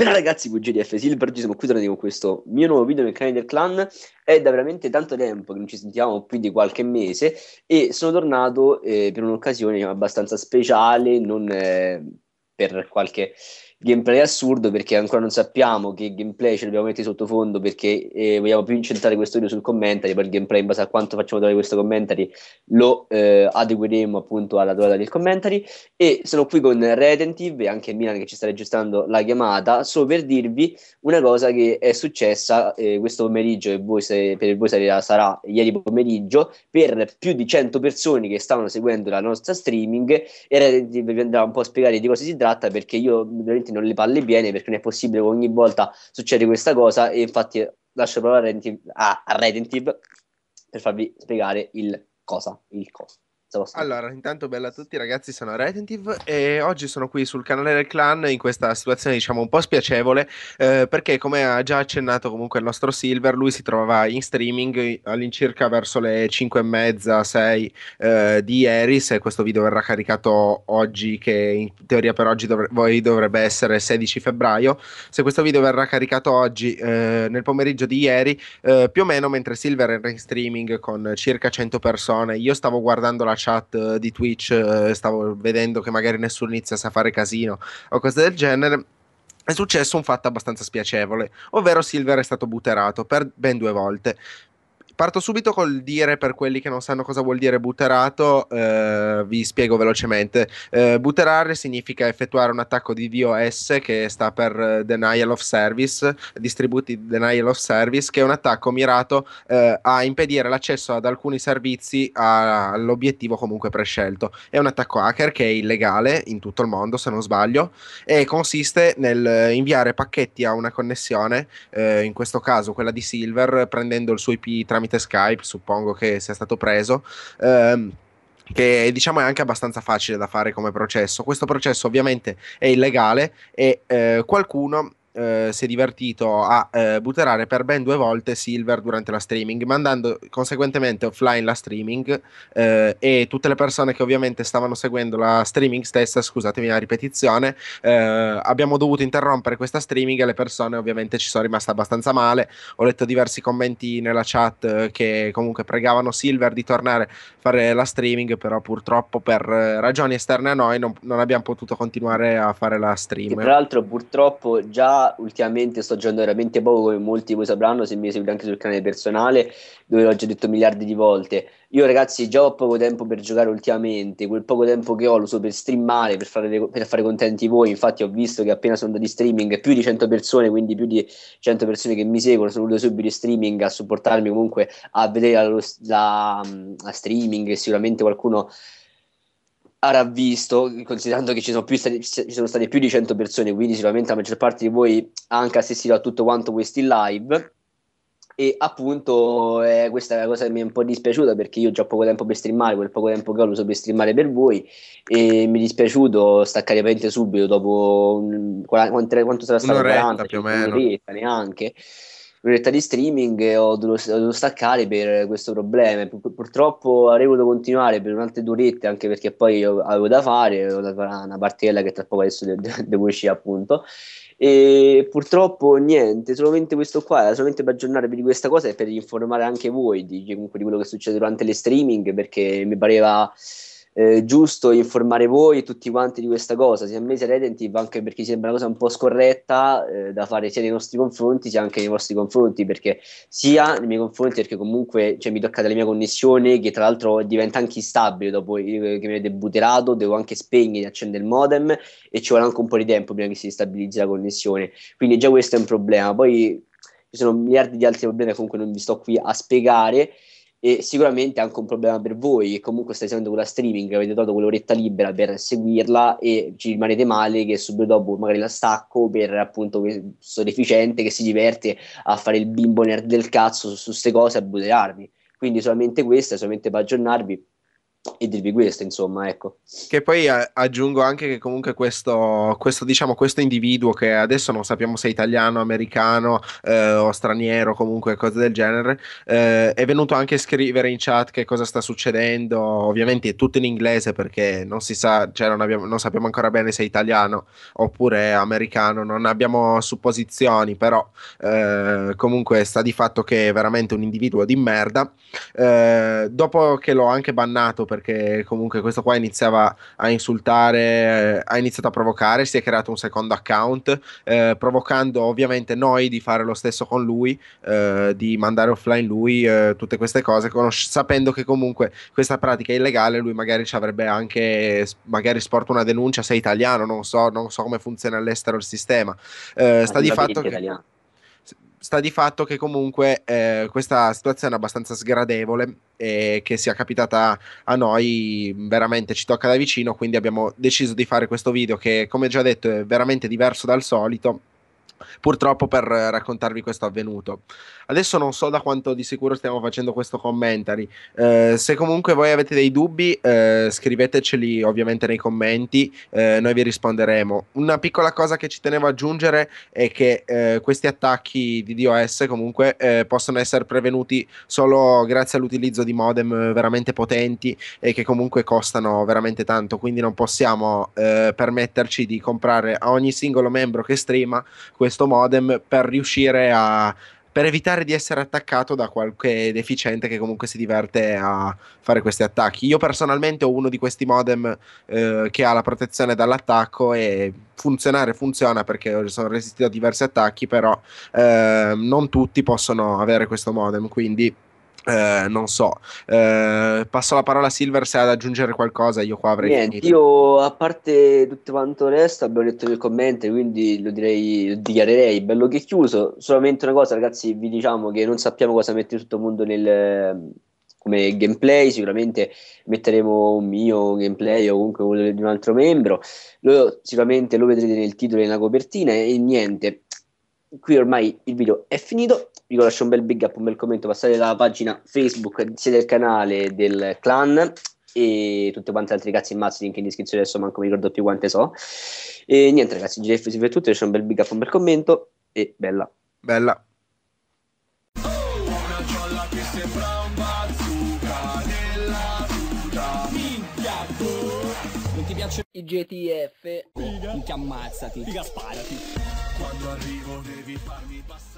Bene ragazzi, QG di Silver, oggi siamo qui tornati con questo mio nuovo video nel canale del clan. È da veramente tanto tempo che non ci sentiamo, più di qualche mese, e sono tornato eh, per un'occasione abbastanza speciale, non eh, per qualche gameplay assurdo perché ancora non sappiamo che gameplay ce dobbiamo mettere sottofondo perché eh, vogliamo più incentrare questo video sul commentary poi il gameplay in base a quanto facciamo durare questo commentary lo eh, adegueremo appunto alla durata del commentary e sono qui con Redentive e anche Milan che ci sta registrando la chiamata solo per dirvi una cosa che è successa eh, questo pomeriggio e voi se, per voi sarà, sarà ieri pomeriggio per più di 100 persone che stavano seguendo la nostra streaming e Redentive vi andrà un po' a spiegare di cosa si tratta perché io veramente veramente non le palle piene perché non è possibile che ogni volta succede questa cosa e infatti lascio provare a, a Redentive per farvi spiegare il cosa, il cosa. Allora, intanto bella a tutti ragazzi, sono Retentive e oggi sono qui sul canale del clan in questa situazione diciamo un po' spiacevole eh, perché come ha già accennato comunque il nostro Silver, lui si trovava in streaming all'incirca verso le 5 e mezza, 6 eh, di ieri, se questo video verrà caricato oggi che in teoria per oggi dovre- voi dovrebbe essere 16 febbraio, se questo video verrà caricato oggi eh, nel pomeriggio di ieri, eh, più o meno mentre Silver era in streaming con circa 100 persone, io stavo guardando la chat di Twitch, eh, stavo vedendo che magari nessuno iniziasse a fare casino o cose del genere è successo un fatto abbastanza spiacevole, ovvero Silver è stato buterato per ben due volte. Parto subito col dire per quelli che non sanno cosa vuol dire buterato, eh, vi spiego velocemente. Eh, butterare significa effettuare un attacco di DOS che sta per eh, Denial of Service, Distributed Denial of Service, che è un attacco mirato eh, a impedire l'accesso ad alcuni servizi a, all'obiettivo comunque prescelto. È un attacco hacker che è illegale in tutto il mondo, se non sbaglio, e consiste nel eh, inviare pacchetti a una connessione, eh, in questo caso quella di Silver, prendendo il suo IP tramite tramite Skype, suppongo che sia stato preso. Ehm, che diciamo è anche abbastanza facile da fare come processo. Questo processo ovviamente è illegale e eh, qualcuno eh, si è divertito a eh, butterare per ben due volte Silver durante la streaming, mandando conseguentemente offline la streaming eh, e tutte le persone che ovviamente stavano seguendo la streaming stessa, scusatemi la ripetizione, eh, abbiamo dovuto interrompere questa streaming e le persone ovviamente ci sono rimaste abbastanza male. Ho letto diversi commenti nella chat che comunque pregavano Silver di tornare a fare la streaming, però purtroppo per eh, ragioni esterne a noi non, non abbiamo potuto continuare a fare la streaming. tra l'altro purtroppo già ultimamente sto giocando veramente poco, come molti di voi sapranno, se mi seguite anche sul canale personale, dove l'ho già detto miliardi di volte. Io ragazzi già ho poco tempo per giocare ultimamente, quel poco tempo che ho lo uso per streamare, per fare, per fare contenti voi, infatti ho visto che appena sono andati streaming più di 100 persone, quindi più di 100 persone che mi seguono, sono venute subito in streaming a supportarmi comunque a vedere la, la, mm, la streaming sicuramente qualcuno avrà visto, considerando che ci sono, più stati, ci sono state più di 100 persone, quindi sicuramente la maggior parte di voi ha anche assistito a tutto quanto questo in live. E appunto eh, questa è la cosa che mi è un po' dispiaciuta perché io ho poco tempo per streamare, quel poco tempo che ho lo uso per streamare per voi e mi è dispiaciuto staccare parente subito dopo quanto, quanto sarà stato? Un'oretta 40, più o meno. neanche un'unità di streaming ho dovuto, ho dovuto, staccare per questo problema. purtroppo avrei voluto continuare per un'altra due anche perché poi avevo da fare, avevo da fare una partella che tra poco adesso devo uscire appunto. E purtroppo niente, solamente questo qua, era solamente per aggiornarvi di questa cosa e per informare anche voi di, di quello che succede durante le streaming, perché mi pareva eh, giusto informare voi tutti quanti di questa cosa, sia a me sia a Redentive, anche perché sembra una cosa un po' scorretta eh, da fare sia nei nostri confronti sia anche nei vostri confronti, perché sia nei miei confronti perché comunque cioè, mi tocca della mia connessione che tra l'altro diventa anche instabile dopo eh, che mi avete butterato, devo anche spegnere, accendere il modem e ci vuole anche un po' di tempo prima che si stabilizzi la connessione, quindi già questo è un problema. Poi ci sono miliardi di altri problemi comunque non vi sto qui a spiegare e sicuramente è anche un problema per voi che comunque stai seguendo quella streaming, avete dato quell'oretta libera per seguirla e ci rimanete male che subito dopo magari la stacco per appunto questo deficiente che si diverte a fare il bimbo nerd del cazzo su queste cose e a butterarvi. Quindi solamente questo, è solamente per aggiornarvi, e dirvi questo, insomma, ecco. Che poi eh, aggiungo anche che comunque questo, questo, diciamo, questo individuo che adesso non sappiamo se è italiano, americano eh, o straniero, comunque cose del genere, eh, è venuto anche a scrivere in chat che cosa sta succedendo, ovviamente è tutto in inglese perché non si sa, cioè non, abbiamo, non sappiamo ancora bene se è italiano oppure americano, non abbiamo supposizioni, però eh, comunque sta di fatto che è veramente un individuo di merda. Eh, dopo che l'ho anche bannato perché comunque questo qua iniziava a insultare, eh, ha iniziato a provocare, si è creato un secondo account, eh, provocando ovviamente noi di fare lo stesso con lui, eh, di mandare offline lui, eh, tutte queste cose, conosce- sapendo che comunque questa pratica è illegale, lui magari ci avrebbe anche, magari sporto una denuncia, sei italiano, non so, non so come funziona all'estero il sistema. Eh, sta di fatto che... Italiano sta di fatto che comunque eh, questa situazione è abbastanza sgradevole e che sia capitata a noi veramente ci tocca da vicino, quindi abbiamo deciso di fare questo video che come già detto è veramente diverso dal solito purtroppo per raccontarvi questo avvenuto. Adesso non so da quanto di sicuro stiamo facendo questo commentary, eh, se comunque voi avete dei dubbi eh, scriveteceli ovviamente nei commenti, eh, noi vi risponderemo. Una piccola cosa che ci tenevo ad aggiungere è che eh, questi attacchi di DOS comunque eh, possono essere prevenuti solo grazie all'utilizzo di modem veramente potenti e che comunque costano veramente tanto, quindi non possiamo eh, permetterci di comprare a ogni singolo membro che streama questo questo modem per riuscire a per evitare di essere attaccato da qualche deficiente che comunque si diverte a fare questi attacchi. Io personalmente ho uno di questi modem eh, che ha la protezione dall'attacco e funzionare funziona perché sono resistito a diversi attacchi, però eh, non tutti possono avere questo modem, quindi eh, non so, eh, passo la parola a Silver se ha da aggiungere qualcosa. Io qua avrei Niente, finito. Io a parte tutto quanto resto, abbiamo letto nel commento, quindi lo, direi, lo dichiarerei bello che chiuso. Solamente una cosa, ragazzi, vi diciamo che non sappiamo cosa mettere tutto il mondo nel, come gameplay. Sicuramente metteremo un mio gameplay o comunque quello di un altro membro. Lo, sicuramente lo vedrete nel titolo e nella copertina. E niente, qui ormai il video è finito vi lascio un bel big up, un bel commento, passate alla pagina Facebook sia del canale del clan e tutte quante le altre cazzi in mazzo link in descrizione adesso manco mi ricordo più quante so e niente ragazzi, GF si per tutti, lascio un bel big up, un bel commento e bella bella IGTF, oh, minchia ammazzati, figa sparati. Quando arrivo devi farmi passare.